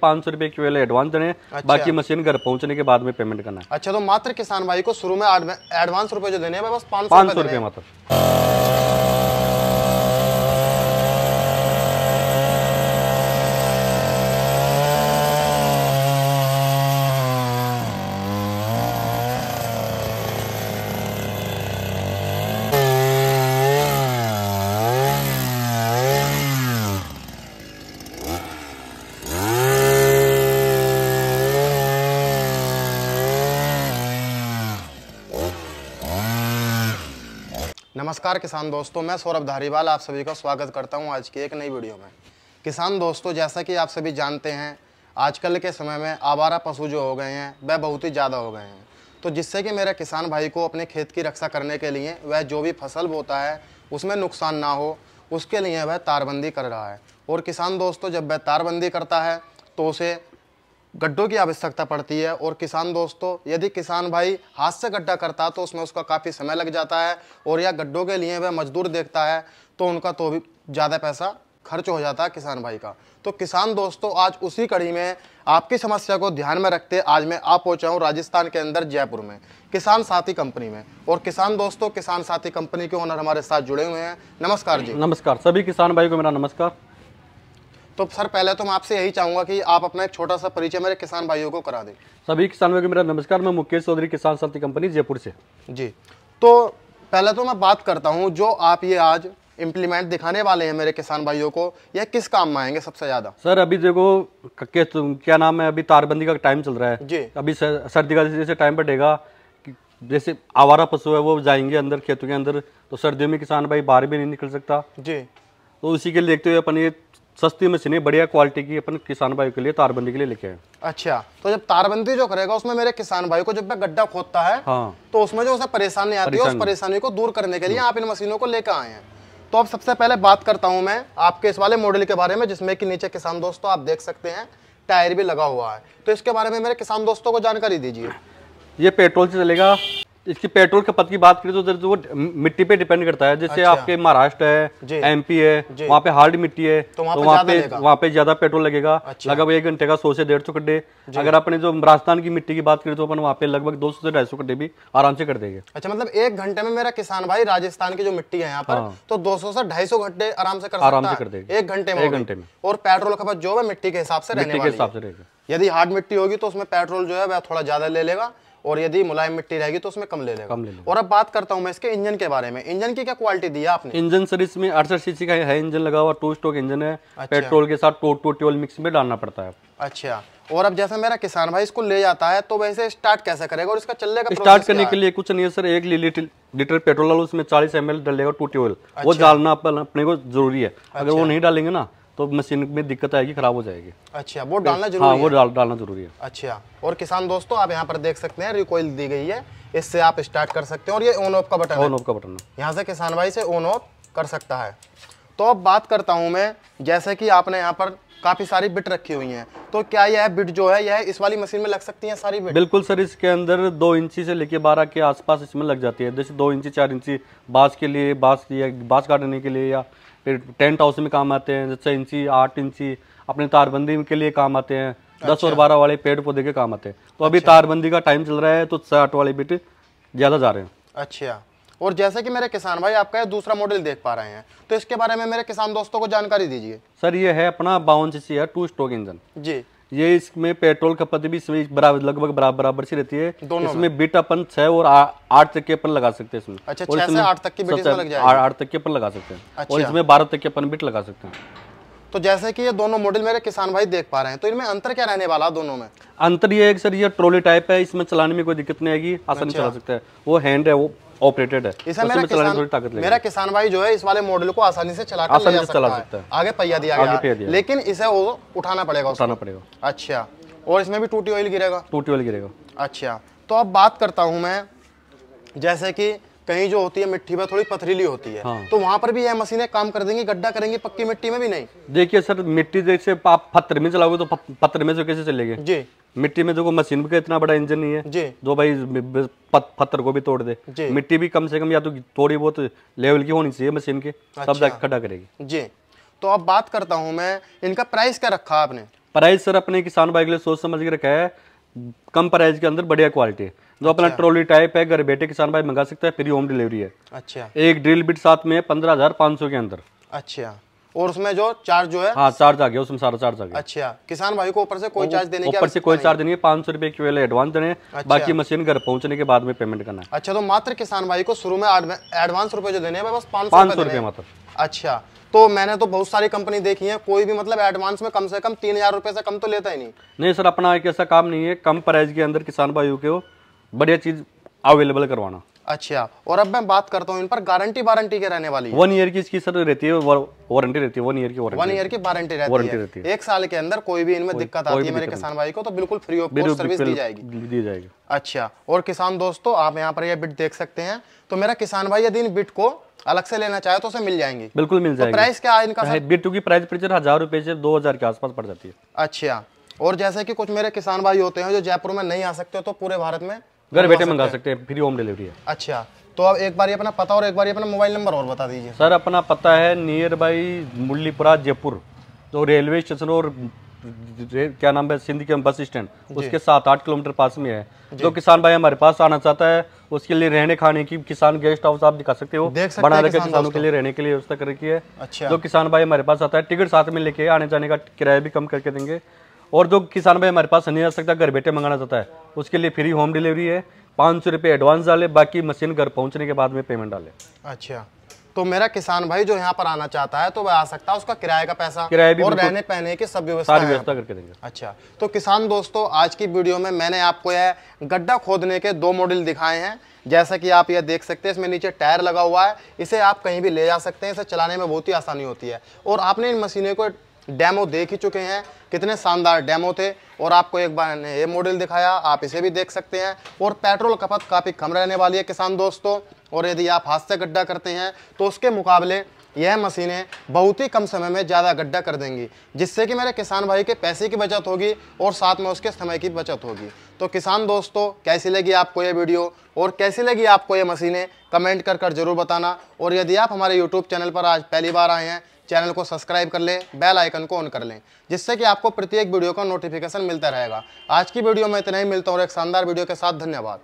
पाँच सौ रुपए की पहले एडवांस देने अच्छा। बाकी मशीन घर पहुंचने के बाद में पेमेंट करना है अच्छा तो मात्र किसान भाई को शुरू में एडवांस रुपए जो देने हैं बस पाँच सौ रुपए मात्र नमस्कार किसान दोस्तों मैं सौरभ धारीवाल आप सभी का स्वागत करता हूं आज की एक नई वीडियो में किसान दोस्तों जैसा कि आप सभी जानते हैं आजकल के समय में आवारा पशु जो हो गए हैं वह बहुत ही ज़्यादा हो गए हैं तो जिससे कि मेरे किसान भाई को अपने खेत की रक्षा करने के लिए वह जो भी फसल बोता है उसमें नुकसान ना हो उसके लिए वह तारबंदी कर रहा है और किसान दोस्तों जब वह तारबंदी करता है तो उसे गड्ढों की आवश्यकता पड़ती है और किसान दोस्तों यदि किसान भाई हाथ से गड्ढा करता तो उसमें उसका काफ़ी समय लग जाता है और या गड्ढों के लिए वह मजदूर देखता है तो उनका तो भी ज़्यादा पैसा खर्च हो जाता है किसान भाई का तो किसान दोस्तों आज उसी कड़ी में आपकी समस्या को ध्यान में रखते आज मैं आप पहुँचा हूँ राजस्थान के अंदर जयपुर में किसान साथी कंपनी में और किसान दोस्तों किसान साथी कंपनी के ओनर हमारे साथ जुड़े हुए हैं नमस्कार जी नमस्कार सभी किसान भाई को मेरा नमस्कार तो सर पहले तो मैं आपसे यही चाहूंगा कि आप अपना एक छोटा सा परिचय मेरे किसान भाइयों को करा दें सभी किसान भाइयों मेरा नमस्कार मैं मुकेश चौधरी किसान शक्ति कंपनी जयपुर से जी तो पहले तो मैं बात करता हूँ जो आप ये आज इम्प्लीमेंट दिखाने वाले हैं मेरे किसान भाइयों को यह किस काम में आएंगे सबसे ज्यादा सर अभी देखो क्या नाम है अभी तारबंदी का टाइम चल रहा है जी अभी सर्दी का जैसे टाइम बढ़ेगा जैसे आवारा पशु है वो जाएंगे अंदर खेतों के अंदर तो सर्दियों में किसान भाई बाहर भी नहीं निकल सकता जी तो उसी के लिए देखते हुए अपन ये सस्ती मशीन है बढ़िया क्वालिटी की अपन किसान भाई के लिए तारबंदी के लिए लेके आए अच्छा तो जब तारबंदी जो करेगा उसमें मेरे किसान भाई को जब मैं गड्ढा खोदता है हाँ। तो उसमें जो उसे परेशानी आती है उस परेशानी को दूर करने के लिए हाँ। आप इन मशीनों को लेकर आए हैं तो अब सबसे पहले बात करता हूँ मैं आपके इस वाले मॉडल के बारे में जिसमें कि नीचे किसान दोस्तों आप देख सकते हैं टायर भी लगा हुआ है तो इसके बारे में मेरे किसान दोस्तों को जानकारी दीजिए ये पेट्रोल से चलेगा इसकी पेट्रोल खपत की बात करें तो, तो वो मिट्टी पे डिपेंड करता है जैसे अच्छा। आपके महाराष्ट्र है एमपी है वहाँ पे हार्ड मिट्टी है तो वहाँ तो पे वहाँ पे ज्यादा पेट्रोल लगेगा अच्छा। लगभग एक घंटे का सौ से डेढ़ सौ कड्डे अगर अपने जो राजस्थान की मिट्टी की बात करें तो अपन वहाँ पे लगभग दो सौ से ढाई सौ कड्डे भी आराम से कर देंगे अच्छा मतलब एक घंटे में मेरा किसान भाई राजस्थान की जो मिट्टी है यहाँ पर हाँ। तो दो सौ से ढाई सौ घंटे आराम से कर आराम से कर देंगे एक घंटे में एक घंटे में और पेट्रोल खपत जो है मिट्टी के हिसाब से मिट्टी के हिसाब से रहेगा यदि हार्ड मिट्टी होगी तो उसमें पेट्रोल जो है वह थोड़ा ज्यादा ले लेगा और यदि मुलायम मिट्टी रहेगी तो उसमें कम ले लेगा कम ले लेगा और अब बात करता हूँ मैं इसके इंजन के बारे में इंजन की क्या क्वालिटी दी है आपने इंजन सर इसमें अड़सठ सीसी का है इंजन लगा हुआ टू स्टोक इंजन है अच्छा। पेट्रोल के साथ मिक्स में डालना पड़ता है अच्छा और अब जैसा मेरा किसान भाई इसको ले जाता है तो वैसे स्टार्ट कैसे करेगा और इसका चलने का स्टार्ट करने के लिए कुछ नहीं है सर एक लीटर पेट्रोल उसमें चालीस एम एल डालेगा टू ट्यूल वो अच्छा। डालना अपने को जरूरी है अगर वो अच्छा। नहीं डालेंगे ना तो मशीन में दिक्कत आएगी खराब हो जाएगी अच्छा वो डालना हाँ, जरूरी हाँ, है? वो डाल, डालना जरूरी है अच्छा और किसान दोस्तों आप यहाँ पर देख सकते हैं रिकॉइल दी गई है इससे आप स्टार्ट कर सकते हैं और ये ऑन ऑफ का बटन ऑन ऑफ का बटन यहाँ से किसान भाई से ऑन ऑफ कर सकता है तो अब बात करता हूँ मैं जैसे कि आपने यहाँ पर काफ़ी सारी बिट रखी हुई हैं तो क्या यह बिट जो है यह इस वाली मशीन में लग सकती है सारी बिट बिल्कुल सर इसके अंदर दो इंची से लेके बारह के आसपास इसमें लग जाती है जैसे दो इंची चार इंची बांस के लिए बांस या काटने के लिए या फिर टेंट हाउस में काम आते हैं जैसे इंची आठ इंची अपने तारबंदी के लिए काम आते हैं दस अच्छा। और बारह वाले पेड़ पौधे के काम आते हैं तो अभी अच्छा। तारबंदी का टाइम चल रहा है तो साठ वाले बिट ज़्यादा जा रहे हैं अच्छा और जैसे कि मेरे किसान भाई आपका दूसरा मॉडल देख पा रहे हैं तो इसके बारे में मेरे किसान दोस्तों को जानकारी दीजिए सर ये है अपना बावन सी है टू स्ट्रोक इंजन जी ये इसमें पेट्रोल खपत भी इसमें बराबर लगभग बराबर बराबर सी रहती है दोनों इसमें बिट अपन छह और आठ तक के अपन लगा सकते हैं इसमें अच्छा और इसमें आठ तक की बिट आठ तक के अपन लगा सकते हैं अच्छा। और इसमें बारह तक के अपन बीट लगा सकते हैं तो जैसे कि ये दोनों मॉडल मेरे किसान भाई देख पा रहे हैं तो इनमें अंतर क्या रहने वाला दोनों में अंतर ये है सर ये ट्रोली टाइप है इसमें चलाने में कोई दिक्कत नहीं आएगी आसानी अच्छा। चला सकते हैं वो हैंड है वो ऑपरेटेड है इसे मेरा किसान ताकत मेरा किसान भाई जो है इस वाले मॉडल को आसानी से चला कर ले सकता है आगे पहिया दिया गया लेकिन इसे वो उठाना पड़ेगा उठाना पड़ेगा अच्छा और इसमें भी टूटी ऑयल गिरेगा टूटी ऑयल गिरेगा अच्छा तो अब बात करता हूँ मैं जैसे कि कहीं जो होती है मिट्टी में थोड़ी पथरीली होती है हाँ। तो वहाँ पर भी यह मशीनें काम कर देंगी गड्ढा करेंगे पक्की मिट्टी में भी नहीं देखिए सर मिट्टी जैसे आप पत्थर में चलाओगे तो पत्थर में जो कैसे चलेगी जी मिट्टी में देखो मशीन का इतना बड़ा इंजन नहीं है जी जो भाई पत्थर को भी तोड़ दे मिट्टी भी कम से कम या तो थोड़ी बहुत लेवल की होनी चाहिए मशीन अच्छा। के तब जाके खड़ा करेगी जी तो अब बात करता हूँ मैं इनका प्राइस क्या रखा आपने प्राइस सर अपने किसान भाई के लिए सोच समझ के रखा है कम प्राइस के अंदर बढ़िया क्वालिटी है जो अपना ट्रॉली अच्छा। टाइप है घर बैठे किसान भाई मंगा सकता है फ्री होम डिलीवरी है अच्छा एक ड्रिल बिट साथ में पंद्रह हजार पाँच सौ के अंदर अच्छा और उसमें जो चार्ज जो है हाँ चार्ज आ गया उसमें सारा चार्ज आ गया अच्छा किसान भाई को ऊपर से कोई चार्ज देने ऊपर से कोई चार्ज देने पाँच सौ रुपए की वेल एडवांस देने अच्छा। बाकी मशीन घर पहुंचने के बाद में पेमेंट करना है अच्छा तो मात्र किसान भाई को शुरू में एडवांस रुपए जो देने हैं बस पाँच सौ रुपए मात्र अच्छा तो मैंने तो बहुत सारी कंपनी देखी है कोई भी मतलब एडवांस में कम से कम तीन हजार रुपए से कम तो लेता ही नहीं नहीं सर अपना एक ऐसा काम नहीं है कम प्राइस के अंदर किसान भाई के बढ़िया चीज़ अवेलेबल करवाना अच्छा और अब मैं बात करता हूँ इन पर गारंटी वारंटी के रहने वाली वन ईयर की इसकी सर रहती है वारंटी रहती है वन ईयर की वन ईयर की वारंटी रहती, रहती है एक साल के अंदर कोई भी इनमें दिक्कत आती है मेरे किसान भाई को तो बिल्कुल फ्री ऑफ कॉस्ट सर्विस दी जाएगी दी जाएगी अच्छा और किसान दोस्तों आप यहाँ पर यह बिट देख सकते हैं तो मेरा किसान भाई यदि इन बिट को अलग से लेना चाहे तो उसे मिल जाएंगे बिल्कुल मिल जाएगी तो प्राइस क्या इनका बीट टू की प्राइस पिक्चर हजार रुपए से दो हजार के आसपास पड़ जाती है अच्छा और जैसे कि कुछ मेरे किसान भाई होते हैं जो जयपुर में नहीं आ सकते तो पूरे भारत में घर बैठे मंगा सकते हैं फ्री होम डिलीवरी है अच्छा तो अब एक बार ये अपना पता और एक बार ये अपना मोबाइल नंबर और बता दीजिए सर अपना पता है नियर बाई मुरलीपुरा जयपुर जो रेलवे स्टेशन और क्या नाम है सिंध के बस स्टैंड उसके सात आठ किलोमीटर पास में है जो किसान भाई हमारे पास आना चाहता है उसके लिए रहने खाने की किसान गेस्ट हाउस आप दिखा सकते हो देख सकते बना रखे किसानों के लिए रहने के लिए व्यवस्था कर रखी है अच्छा जो किसान भाई हमारे पास आता है टिकट साथ में लेके आने जाने का किराया भी कम करके देंगे और जो किसान भाई हमारे पास नहीं आ सकता घर बैठे मंगाना चाहता है उसके लिए फ्री होम डिलीवरी है पाँच सौ रुपये एडवांस डाले बाकी मशीन घर पहुँचने के बाद में पेमेंट डाले अच्छा तो मेरा किसान भाई जो यहाँ पर आना चाहता है तो वह आ सकता है उसका किराए का पैसा किराया और रहने पहने की सब व्यवस्था व्यवस्था करके देंगे अच्छा तो किसान दोस्तों आज की वीडियो में मैंने आपको यह गड्ढा खोदने के दो मॉडल दिखाए हैं जैसा कि आप यह देख सकते हैं इसमें नीचे टायर लगा हुआ है इसे आप कहीं भी ले जा सकते हैं इसे चलाने में बहुत ही आसानी होती है और आपने इन मशीनों को डेमो देख ही चुके हैं कितने शानदार डेमो थे और आपको एक बार ने ये मॉडल दिखाया आप इसे भी देख सकते हैं और पेट्रोल खपत काफ़ी कम रहने वाली है किसान दोस्तों और यदि आप हाथ से गड्ढा करते हैं तो उसके मुकाबले यह मशीनें बहुत ही कम समय में ज़्यादा गड्ढा कर देंगी जिससे कि मेरे किसान भाई के पैसे की बचत होगी और साथ में उसके समय की बचत होगी तो किसान दोस्तों कैसी लगी आपको ये वीडियो और कैसी लगी आपको ये मशीनें कमेंट कर कर जरूर बताना और यदि आप हमारे यूट्यूब चैनल पर आज पहली बार आए हैं चैनल को सब्सक्राइब कर लें बेल आइकन को ऑन कर लें जिससे कि आपको प्रत्येक वीडियो का नोटिफिकेशन मिलता रहेगा आज की वीडियो में इतना ही मिलता हूँ एक शानदार वीडियो के साथ धन्यवाद